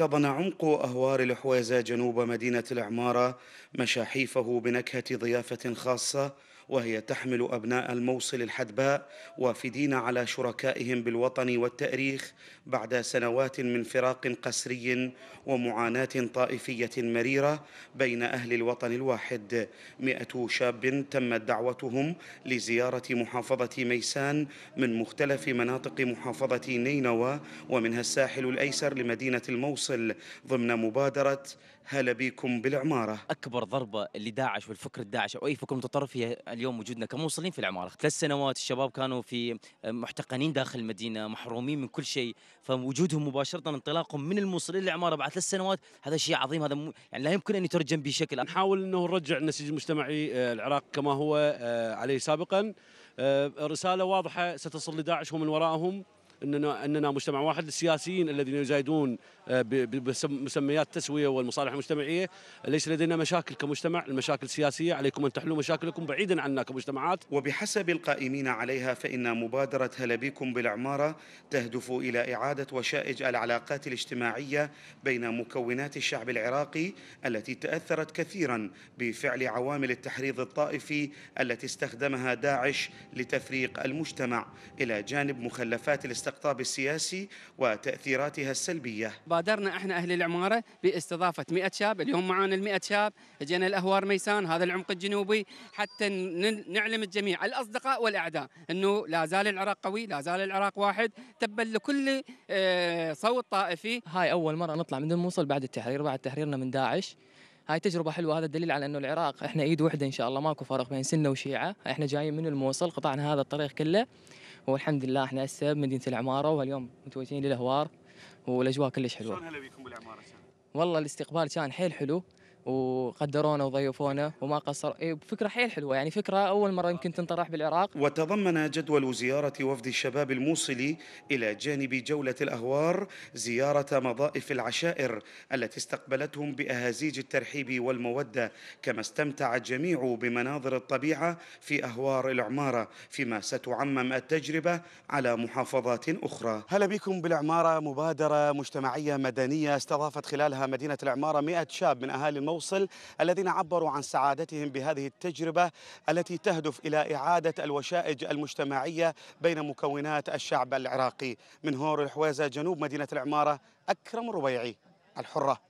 احتضن عمق أهوار الحويزة جنوب مدينة العمارة مشاحيفه بنكهة ضيافة خاصة وهي تحمل أبناء الموصل الحدباء وافدين على شركائهم بالوطن والتأريخ بعد سنوات من فراق قسري ومعاناة طائفية مريرة بين أهل الوطن الواحد مئة شاب تمت دعوتهم لزيارة محافظة ميسان من مختلف مناطق محافظة نينوى ومنها الساحل الأيسر لمدينة الموصل ضمن مبادرة هلا بكم بالعمارة أكبر ضربة لداعش والفكر الداعش أو أي فكر متطرف هي اليوم وجودنا كموصلين في العماره ثلاث سنوات الشباب كانوا في آه، محتقنين داخل المدينه محرومين من كل شيء فوجودهم مباشره انطلاقهم من الموصل الى العماره بعد ثلاث سنوات هذا شيء عظيم هذا مو يعني لا يمكن ان يترجم بشكل نحاول انه نرجع النسيج المجتمعي آه، العراق كما هو آه، عليه سابقا رساله واضحه ستصل لداعش ومن ورائهم اننا اننا مجتمع واحد السياسيين الذين يزايدون آه، بمسميات التسويه والمصالح المجتمعيه ليس لدينا مشاكل كمجتمع المشاكل سياسيه عليكم ان تحلوا مشاكلكم بعيدا عنا كمجتمعات وبحسب القائمين عليها فان مبادره هلبيكم بالعماره تهدف الى اعاده وشائج العلاقات الاجتماعيه بين مكونات الشعب العراقي التي تاثرت كثيرا بفعل عوامل التحريض الطائفي التي استخدمها داعش لتفريق المجتمع الى جانب مخلفات الاستقلال الاستقطاب السياسي وتأثيراتها السلبية بادرنا احنا أهل العمارة باستضافة 100 شاب اليوم معانا ال 100 شاب جينا الأهوار ميسان هذا العمق الجنوبي حتى نعلم الجميع الأصدقاء والأعداء أنه لا زال العراق قوي لا زال العراق واحد تبا لكل آه، صوت طائفي هاي أول مرة نطلع من الموصل بعد التحرير بعد تحريرنا من داعش هاي تجربة حلوة هذا الدليل على أنه العراق إحنا إيد واحدة إن شاء الله ماكو فرق بين سنة وشيعة إحنا جايين من الموصل قطعنا هذا الطريق كله والحمد لله احنا هسه بمدينه العماره واليوم متوجهين للهوار والاجواء كلش حلوه. شلون هلا بيكم بالعماره؟ والله الاستقبال كان حيل حلو وقدرونا وضيفونا وما قصر إيه، فكره حيل حلوه يعني فكره اول مره يمكن تنطرح بالعراق وتضمن جدول زياره وفد الشباب الموصلي الى جانب جوله الاهوار زياره مضائف العشائر التي استقبلتهم باهازيج الترحيب والموده كما استمتع الجميع بمناظر الطبيعه في اهوار العماره فيما ستعمم التجربه على محافظات اخرى هلا بكم بالعماره مبادره مجتمعيه مدنيه استضافت خلالها مدينه العماره 100 شاب من اهالي الموضوع الموصل الذين عبروا عن سعادتهم بهذه التجربة التي تهدف إلى إعادة الوشائج المجتمعية بين مكونات الشعب العراقي من هور الحويزة جنوب مدينة العمارة أكرم الربيعي الحرة